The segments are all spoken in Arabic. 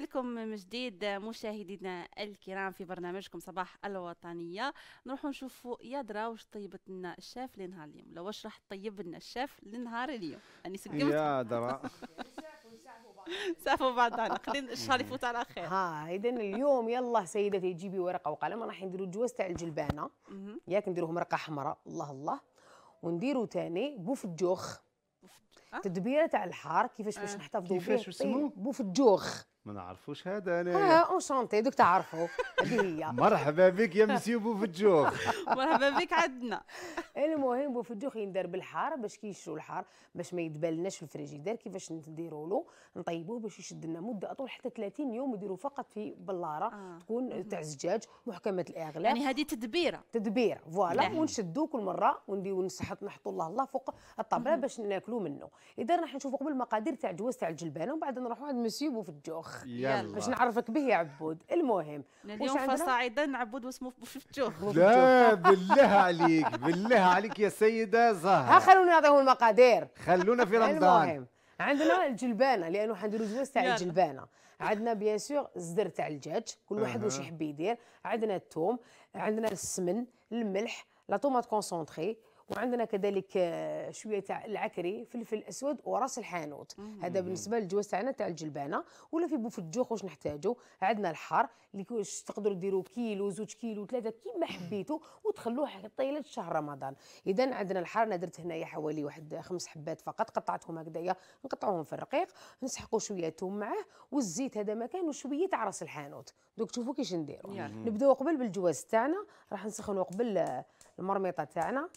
لكم من جديد مشاهدينا الكرام في برنامجكم صباح الوطنية نروحوا نشوفوا يا درا واش طيبت لنا الشاف لنهار اليوم لو واش راح طيب لنا الشاف لنهار اليوم أنا يا درا سافوا بعضنا خلينا الشهر يفوت على خير ها اذا اليوم يلا سيدتي جيبي ورقه وقلم راح نديروا الجواز تاع الجلبانه ياك نديروهم مرقه حمراء الله الله ونديروا ثاني بوفجوخ تدبيره تاع الحار كيفاش باش نحتفظوا به طيب، بوفجوخ ما نعرفوش هذا انا اه اونشونتي دوك تعرفوا هذه هي مرحبا بك يا مسيو بوفجوخ مرحبا بك عندنا المهم بوفجوخ يندار بالحار باش كي يشرو الحار باش ما يتبالناش في الفريجيدار كيفاش نديرو له نطيبوه باش يشد لنا مده اطول حتى 30 يوم نديرو فقط في بلاره آه. تكون تاع زجاج محكمه الاغلاق يعني هذه تدبيره تدبيره فوالا نعم. ونشدو كل مره ونديو نسحط نحطو الله الله فوق الطبله باش ناكلوا منه اذا راح نشوفوا قبل المقادير تاع الجواز تاع الجلبانه ومن بعد نروحوا عند مسيو بوفجوخ يلا باش نعرفك به يا عبود المهم اليوم فصاعدا عبود واسمه شفتوه لا بالله عليك بالله عليك يا سيده زهره ها خلونا نعطيهم المقادير خلونا في رمضان المهم عندنا الجلبانه لانه حنديروا زواج تاع الجلبانه عندنا بيان سور الزر تاع الدجاج كل واحد واش يحب يدير عندنا الثوم عندنا السمن الملح لا طوماط كونسونطري وعندنا كذلك آه، شويه تاع العكري فلفل اسود وراس الحانوت هذا بالنسبه للجواز تاعنا تاع الجلبانه ولا في بوف الجوخ واش نحتاجو عندنا الحار اللي تقدروا ديروا كيلو زوج كيلو ثلاثه كيما حبيتوا وتخلوه طيله شهر رمضان اذا عندنا الحار انا درت هنايا حوالي واحد خمس حبات فقط قطعتهم هكذايا نقطعوهم في الرقيق نسحقوا شويه توم معاه والزيت هذا كان وشويه تاع راس الحانوت دوك تشوفوا كيش نديروا نبداو قبل بالجواز تاعنا راح نسخنوا قبل آه، المرميطه تاعنا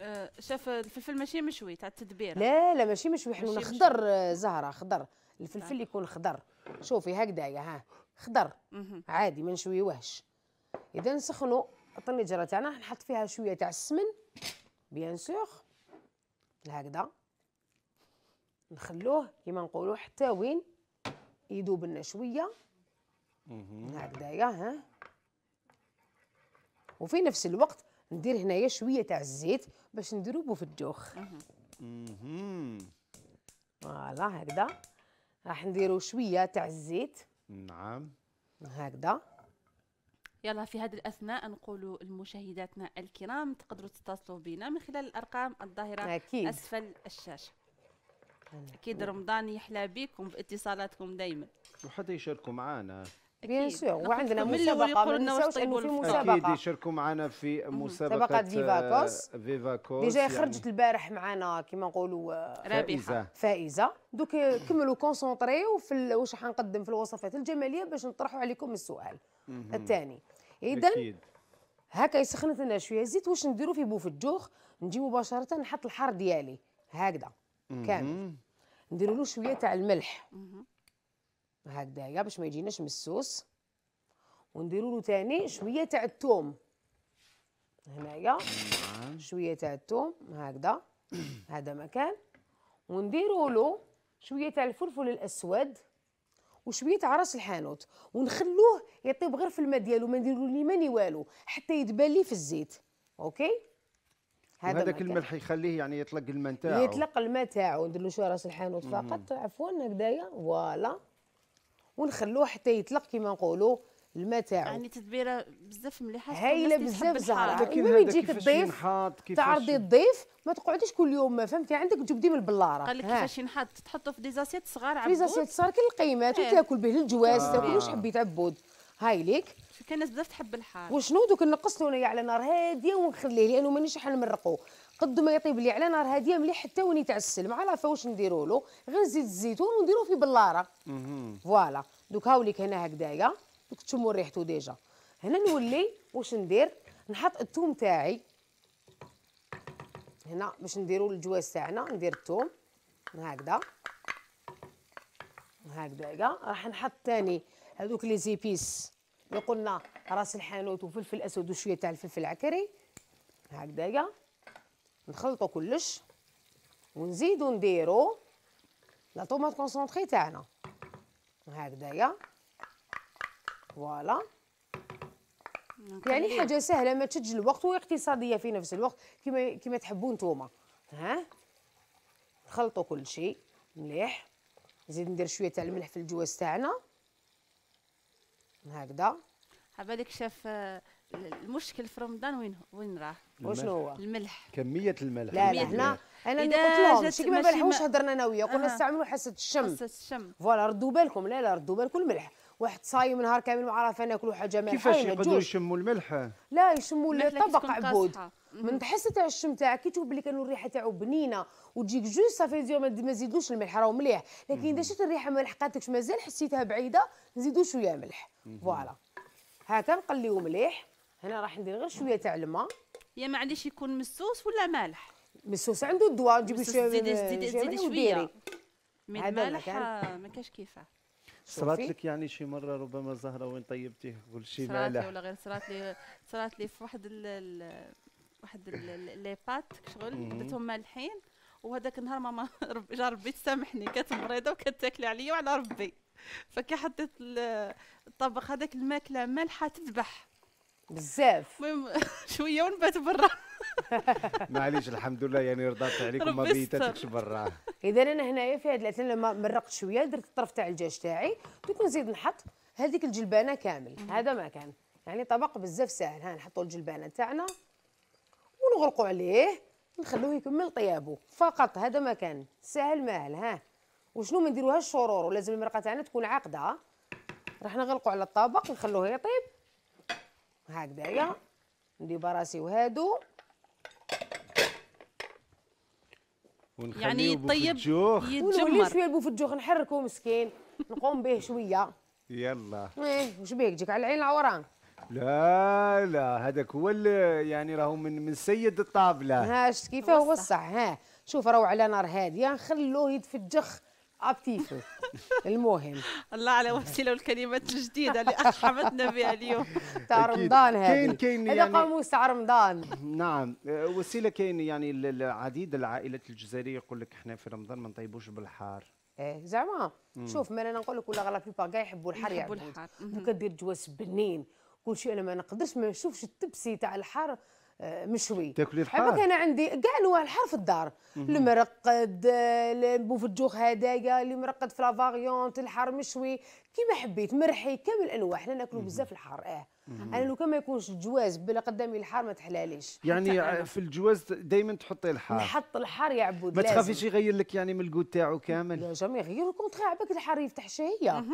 آه، شاف الفلفل ماشي مشوي تاع التدبير لا لا ماشي مشوي حنون خضر آه، زهره خضر الفلفل طيب. يكون خضر شوفي هكذايا ها خضر عادي ما نشويوهش اذا نسخنوا الطنجره تاعنا نحط فيها شويه تاع السمن بيان سور هكذا نخلوه كيما نقولوا حتى وين يذوب لنا شويه هكذايا ها وفي نفس الوقت ندير هنايا شويه تاع الزيت باش ندروبو في الدوخ فوالا هكذا راح نديرو شويه تاع الزيت نعم هكذا يلا في هذه الاثناء نقول لمشاهداتنا الكرام تقدروا تتصلوا بنا من خلال الارقام الظاهره أكيد. اسفل الشاشه اكيد رمضان يحلى بكم باتصالاتكم دائما وحتى يشاركوا معنا بيان سور يعني وعندنا مسابقه من ننساوش انه في مسابقه اكيد يشاركوا معنا في أمم، مسابقه آه، فيفاكوس فيفاكوس ديجا يعني خرجت البارح معنا كما نقولوا آه، رابحه فائزه دوك كملوا كونسونطريو في واش حنقدم في الوصفات الجماليه باش نطرحوا عليكم السؤال أمم. الثاني اذا هكا يسخنت لنا شويه الزيت واش نديروا في بوف الجوخ نجي مباشره نحط الحار ديالي هكذا أمم. كامل نديروا له شويه تاع الملح هكذايا باش ما يجيناش مسوس ونديروا له ثاني شويه تاع الثوم هنايا نعم. شويه تاع الثوم هكذا هذا مكان ونديروا له شويه تاع الفلفل الاسود وشويه تاع راس الحانوت ونخلوه يطيب غير في الماء ديالو ما نديروا ليه ماني والو حتى يدبان لي في الزيت اوكي هذا هذاك الملح يخليه يعني يطلق الماء تاعو يطلق الماء تاعو ندير له شويه راس الحانوت فقط عفوا هكذايا فوالا ونخلوه حتى يطلق كما نقولوا الماء تاعو يعني تدبيره بزاف مليحه هايله بزاف زهره المهم يجيك الضيف تعرضي الضيف ما تقعديش كل يوم ما فهمتي عندك تجبدي من البلاره قال لك كيفاش ينحط تحطه في ديزاسيات صغار عبود ديزاسيات صغار كاين القيمات إيه. وتاكل به الجواز آه. تاكل واش حبيت عبود هاي ليك كان ناس بزاف تحب الحار وشنو دوك نقص له على نار هاديه ونخليه لانه مانيش حنمرقو قد ما يطيب لي على نار هاديه مليح حتى وين يتعسل مع لافا واش نديرو له غير زيت الزيتون ونديرو في بلاره فوالا دوك هاوليك هنا هكذايا دوك تشموا ريحته ديجا هنا نولي واش ندير نحط الثوم تاعي هنا باش نديرو الجواز تاعنا ندير الثوم هكذا هكذايا راح نحط ثاني هذوك لي زيبيس اللي قلنا راس الحانوت وفلفل اسود وشويه تاع الفلفل العكري هكذايا نخلطو كلش ونزيدو نديرو لا طوماط كونسونطري تاعنا هكذايا فوالا يعني حاجه سهله ما تشدش الوقت واقتصاديه في نفس الوقت كما كما تحبوا نتوما ها نخلطوا كل شيء مليح نزيد ندير شويه تاع الملح في الجواز تاعنا هكذا هذاك شاف المشكل في رمضان وين وين راه وشنو هو الملح كميه الملح لا لا هنا انا اللي قلت لهم شي كما واش هضرنا انا وياك قلنا استعملوا حاسه الشم حاسه الشم فوالا ردوا بالكم لا لا ردوا بالكم الملح واحد صايم نهار كامل انا ناكلوا حاجه مالحه كيفاش يقدروا يشموا الملح لا يشموا الطبق عبود من تحس تاع الشم تاعك كي تشوف بلي كانوا الريحه تاعو بنينه وتجيك جو صافي ما تزيدوش الملح راهو مليح لكن اذا شفت الريحه ما لحقاتكش مازال حسيتها بعيده نزيدوا شويه ملح فوالا هكا نقليو مليح هنا راح ندير غير شويه تاع الماء يا معليش يكون مسوس ولا مالح مسوس عنده الدواء نجيبو شويه زيد زيد زيد شويه من مالح ما كاش كيفاه صرات لك يعني شي مره ربما زهره وين طيبتيه كل شيء مالح ولا غير صرات لي صرات لي في واحد ال واحد لي بات شغل درتهم مالحين وهذاك النهار ماما ربي جا ربي تسامحني كانت مريضه وكتاكلي عليا وعلى ربي فكي حطيت الطبق هذاك الماكله مالحه تذبح بزاف شويه ونبات برا معليش الحمد لله يعني رضات عليك وما بيتاتكش برا اذا انا هنايا في هاد العتله لما مرقت شويه درت الطرف تاع الجاج تاعي دوك نزيد نحط هذيك الجلبانه كامل هذا ما كان يعني طبق بزاف ساهل ها نحطوا الجلبانه تاعنا ونغرقوا عليه نخلوه يكمل طيابه فقط هذا ما كان ساهل ماهل ها وشنو ما نديروهاش شرور ولازم المرقه تاعنا تكون عاقده راح نغلقوا على الطبق ونخلوه يطيب هكذايا ندير براسي وهادو يعني يطيب يتجمر شويه البوفجوخ نحركو مسكين نقوم به شويه يلا ايه وش بيك تجيك على العين العوران لا لا هذاك هو يعني راهو من من سيد الطابله هاش كيف هو الصح ها شوف راهو على نار هاديه خلوه يتفجخ عطيفه المهم الله على وسيله والكلمات الجديده اللي اقحمتنا بها اليوم تاع رمضان هذا كاين كاين هذا يعني قاموس تاع رمضان نعم أه، وسيله كاين يعني العديد العائلات الجزائريه يقول لك احنا في رمضان ما نطيبوش بالحار ايه زعما شوف ما انا نقول لك ولا غلا بيبا كاع يحبوا الحار يحبوا الحار كدير جواز بنين كل شيء انا ما نقدرش ما نشوفش التبسي تاع الحار مشوي تاكلي الحار حبك انا عندي كاع انواع الحار في الدار المرقد البوفجوخ هدايا اللي مرقد في لافاريونت الحار مشوي كيما حبيت مرحي كامل الانواع حنا ناكلو بزاف الحار اه انا لو كان ما يكونش الجواز بلا قدامي الحار ما تحلاليش يعني في الجواز دائما تحطي الحار نحط الحار يا عبود ما تخافيش يغير لك يعني من الكود تاعو كامل لا جامي يغير الكونتخي عباك الحار يفتح شهيه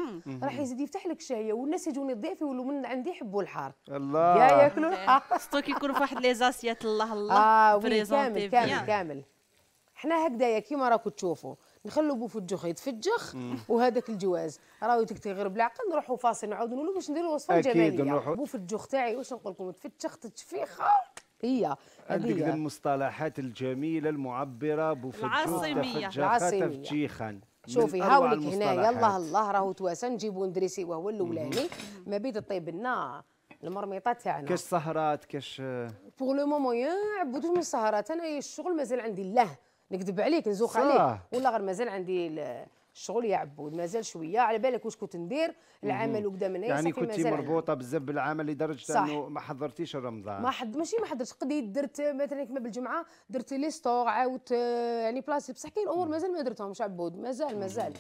راح يزيد يفتح لك شهيه والناس يجوني الضيف يقولوا من عندي يحبوا الحار الله يا ياكلوا الحار ستوك يكونوا في واحد ليزاسيات الله الله اه كامل كامل كامل حنا هكذايا كيما راكم تشوفوا نخلو بو في الجخ يتفجخ وهذاك الجواز راهو تكتي غير بالعقل نروحوا فاصل نعاود نقولوا باش نديروا وصفه جماليه بو في تاعي واش نقول لكم تفتخت تشفيخه هي عندك المصطلحات الجميله المعبره بوفجوخه العاصميه تفجيخا شوفي هاوليك هنا يلا الله راهو تواسى نجيبو ندريسي وهو الاولاني ما بيد طيب لنا المرميطه تاعنا كاش سهرات كاش بور لو مومون ما من السهرات انا الشغل مازال عندي الله نكذب عليك نزوق عليك والله غير مازال عندي الشغل يا عبود مازال شويه على بالك واش كنت ندير العمل وكذا من يعني كنت مربوطه بزاف بالعمل لدرجه انه ما حضرتيش رمضان ما حد ماشي ما حضرتش قديت درت مثلا كما بالجمعه درت لي ستور عاودت يعني بلاصتي بصح كاين امور مازال ما درتهمش عبود مازال مازال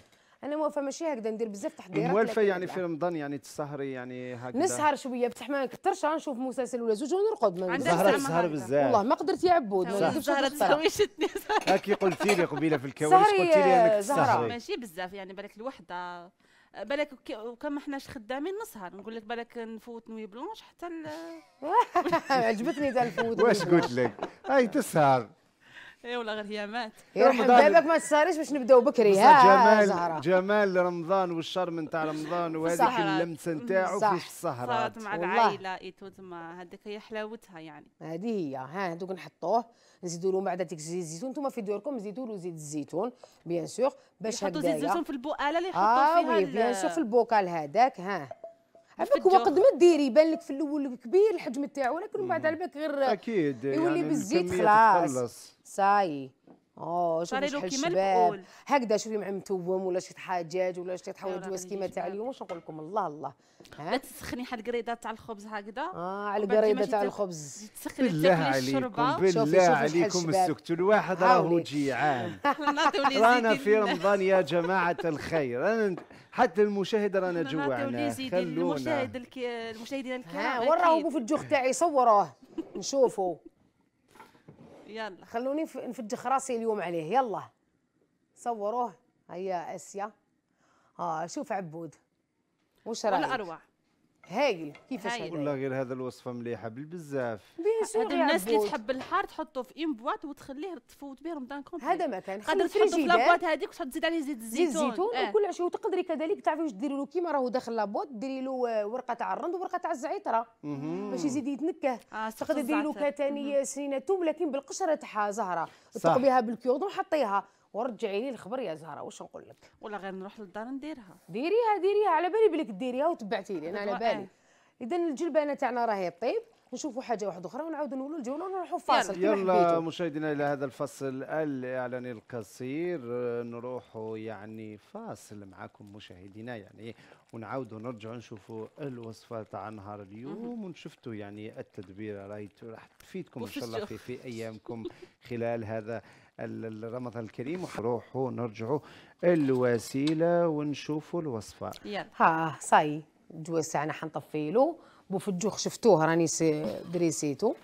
انا موافقه ماشي هكذا ندير بزاف تحضيرات موالفه يعني في رمضان يعني تسهري يعني هكذا نسهر شويه بصح ما نكثرش نشوف مسلسل ولا زوج ونرقد ما سهره سهر بزاف والله ما قدرت يا عبود سهره تسويشتني هاكي قلتي لي قبيله في الكواليس قلتي لي انك تسهري ماشي بزاف يعني بالك الوحده بالك وكان ما حناش خدامين نسهر نقول لك بالك نفوت نوي بلونش حتى عجبتني تاع الفوت واش قلت لك هاي تسهر اي والله غير هي مات يرحم ما تصاريش باش نبداو بكري ها جمال زهرة. جمال رمضان والشرم نتاع رمضان وهذيك اللمسه نتاعو في السهرات صارت مع العائله ايتو تما هذيك هي حلاوتها يعني هذه هي ها دوك نحطوه نزيدوا له بعد ديك زيت الزيتون انتم في دوركم زيدوا له زيت الزيتون بيان سور باش هكذا زيت الزيتون في البقاله اللي يحطوا آه فيها اه بيان سور في البوكال هذاك ها عفاك هو قد ما ديري يبان لك في الاول كبير الحجم تاعو ولكن من بعد على بالك غير اكيد يولي يعني بالزيت خلاص صاي اه شوفوا الشباب هكذا شوفي متوم ولا شي حاجات ولا شي تحاول دواس كيما تاع اليوم واش نقول لكم الله الله لا تسخني حال القريده تاع الخبز هكذا اه على القريده تاع الخبز بالله عليكم بالله عليكم السكت الواحد راهو جيعان رانا في رمضان يا جماعه الخير حتى المشاهد رانا جوعنا خلونا المشاهد المشاهدين الكرام وين راهو في الجوخ تاعي صوروه نشوفوا يلا خلوني نفجخ راسي اليوم عليه يلا صوروه هيا اسيا ها شوف عبود وش رايك؟ ولا اروع هايل كيفاش هايل والله غير هذا الوصفه مليحه بالبزاف هاد الناس اللي تحب الحار تحطه في ان بواط وتخليه تفوت به رمضان كومبلي هذا كان تقدر تحطه في لابواط هذيك وتحط عليه زيت الزيتون زيت الزيتون آه. وكل عشيه وتقدري كذلك تعرفي واش ديري له كيما راهو داخل لابواط ديري له آه، ورقه تاع الرند وورقه تاع الزعتره باش يزيد يتنكه آه تقدري ديري له كتانيه سنينه توم لكن بالقشره تاعها زهره تقبيها بالكيوض وحطيها ورجعي لي الخبر يا زهره واش نقول لك ولا غير نروح للدار نديرها ديريها ديريها على بالي بلي ديريها وتبعتي لي انا على بالي آه. اذا الجلبانه تاعنا راهي طيب نشوفوا حاجه واحده اخرى ونعاودوا نولوا الجوله ونروحوا فاصل يلا مشاهدينا الى هذا الفصل الاعلاني القصير نروحوا يعني فاصل معكم مشاهدينا يعني ونعاودوا نرجعوا نشوفوا الوصفه تاع نهار اليوم ونشفتوا يعني التدبيره راهي راح تفيدكم ان شاء الله في, في ايامكم خلال هذا رمضان الكريم ونروحوا نرجعوا الوسيله ونشوفوا الوصفه يلا ها صاي جويس انا حنطفي له بوفجوخ شفتوه راني دريسيتو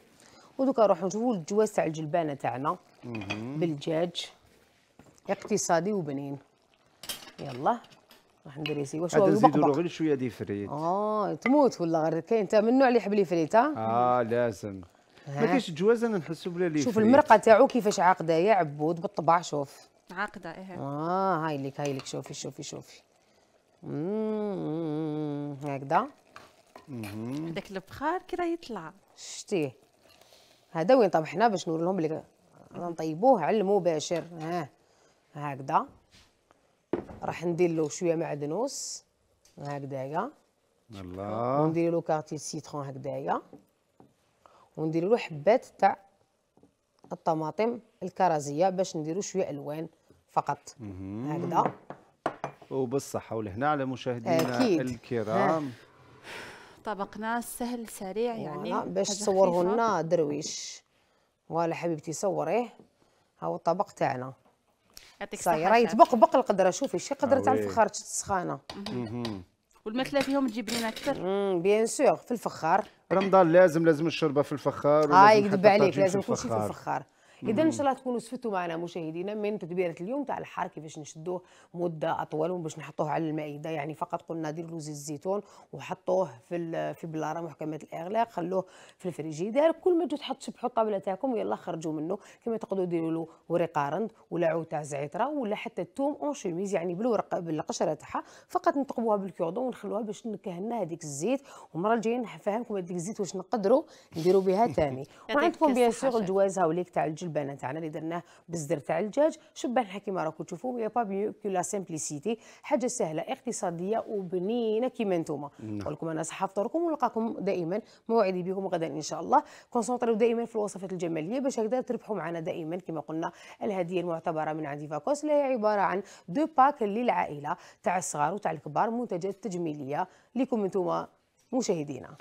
ودوكا نروحوا نشوفوا الجواز تاع الجلبانه تاعنا بالجاج اقتصادي وبنين يلا راح ندريسي واش هو زيدوا له غير شويه دي فريت اه تموت ولا غير كاين انت اللي يحب لي فريت ها اه لازم ما كاينش جواز انا نحسو بلا لي شوف المرقه تاعو كيفاش عاقده يا عبود بالطبع شوف عاقده إيه. اه هاي لك هاي لك شوفي شوفي شوفي هكذا هذاك البخار كي راه يطلع شتيه هذا وين طبحنا باش نور لهم بلي نطيبوه على المباشر ها هكذا راح ندير له شويه معدنوس هكذايا الله وندير له كارتي سيترون هكذايا وندير له حبات تاع الطماطم الكرزيه باش نديرو شويه الوان فقط هكذا وبالصحه ولهنا على مشاهدينا الكرام طبقنا سهل سريع يعني باش تصوره لنا درويش ولا حبيبتي صوريه ها هو الطبق تاعنا يعطيك الصحه يطبق بق القدره شوفي شي قدره تاع الفخار تسخانه والمثله فيهم تجيب لينا اكثر بيان سور في الفخار رمضان لازم لازم الشربه في الفخار اه يكذب عليك لازم كل شيء في الفخار اذا ان شاء الله تكونوا سفتوا معنا مشاهدينا من تدبيره اليوم تاع الحار كيفاش نشدوه مده اطول وباش نحطوه على المائده يعني فقط قلنا دير زيت الزيتون وحطوه في في بلاره محكمه الاغلاق خلوه في الفريجيدير كل ما تجوا تحط شبحوا الطاوله تاعكم يلا خرجوا منه كما تقدروا ديروا له ورق قارند ولا عود تاع زعتره ولا حتى الثوم اون شوميز يعني بالورق بالقشره تاعها فقط نتقبوها بالكيودو ونخلوها باش نكهنا هذيك الزيت والمره الجايه نفهمكم هذيك الزيت واش نقدروا نديروا بها ثاني وعندكم بيان سور الجواز وليك تاع الجلب شبانا تاعنا اللي درناه بالزر تاع الدجاج شبان حكي كيما راكم تشوفوا يا با ميو كو لا سيمبليسيتي حاجه سهله اقتصاديه وبنينه كيما نتوما نقول نعم. لكم انا صحه فطوركم ونلقاكم دائما موعدي بكم غدا ان شاء الله كونسونطريو دائما في الوصفات الجماليه باش هكذا تربحوا معنا دائما كما قلنا الهديه المعتبره من عندي فاكوس اللي هي عباره عن دو باك للعائله تاع الصغار وتاع الكبار منتجات تجميليه لكم نتوما مشاهدينا